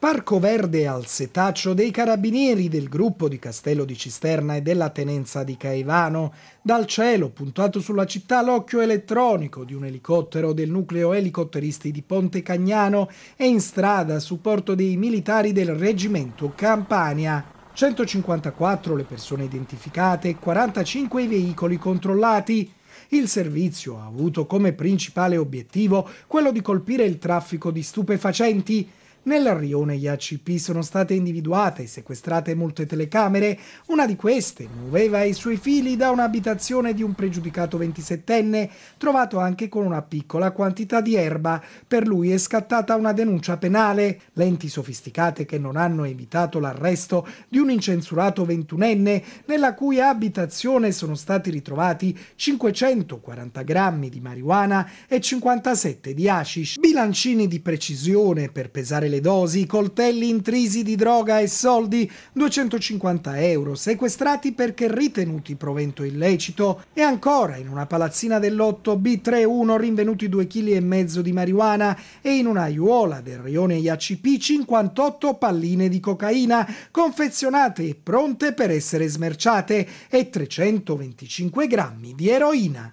Parco Verde al Setaccio dei Carabinieri del gruppo di Castello di Cisterna e della Tenenza di Caivano, dal cielo puntato sulla città l'occhio elettronico di un elicottero del nucleo elicotteristi di Ponte Cagnano e in strada a supporto dei militari del reggimento Campania. 154 le persone identificate e 45 i veicoli controllati. Il servizio ha avuto come principale obiettivo quello di colpire il traffico di stupefacenti nel rione IACP sono state individuate e sequestrate molte telecamere, una di queste muoveva i suoi fili da un'abitazione di un pregiudicato 27enne, trovato anche con una piccola quantità di erba. Per lui è scattata una denuncia penale, lenti sofisticate che non hanno evitato l'arresto di un incensurato 21enne, nella cui abitazione sono stati ritrovati 540 grammi di marijuana e 57 di hashish, bilancini di precisione per pesare le le dosi, coltelli intrisi di droga e soldi, 250 euro, sequestrati perché ritenuti provento illecito, e ancora in una palazzina dell'otto B31 rinvenuti 2,5 kg di marijuana e in una aiuola del rione IACP 58 palline di cocaina, confezionate e pronte per essere smerciate, e 325 grammi di eroina.